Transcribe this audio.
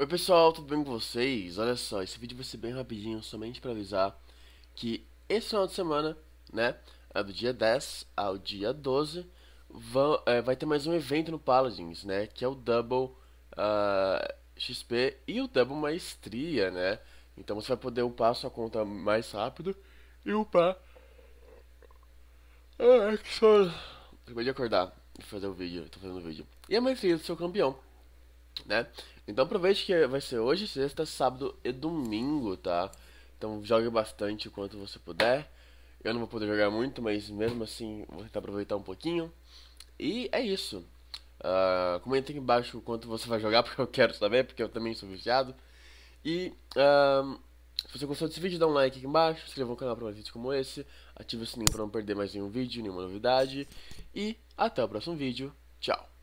Oi pessoal, tudo bem com vocês? Olha só, esse vídeo vai ser bem rapidinho, somente para avisar que esse final de semana, né, é do dia 10 ao dia 12, vão, é, vai ter mais um evento no Paladins, né, que é o Double uh, ah, XP e o Double Maestria, né, então você vai poder upar sua conta mais rápido e upar... Ah, é que sono! Acabei de acordar e fazer o vídeo, tô fazendo o vídeo. E a maestria do seu campeão né? Então aproveite que vai ser hoje, sexta, sábado e domingo, tá? Então jogue bastante o quanto você puder. Eu não vou poder jogar muito, mas mesmo assim vou tentar aproveitar um pouquinho. E é isso. Uh, comenta aqui embaixo o quanto você vai jogar, porque eu quero saber, porque eu também sou viciado. E uh, se você gostou desse vídeo, dá um like aqui embaixo, se inscreva no canal para mais vídeos como esse, ative o sininho para não perder mais nenhum vídeo, nenhuma novidade. E até o próximo vídeo. Tchau!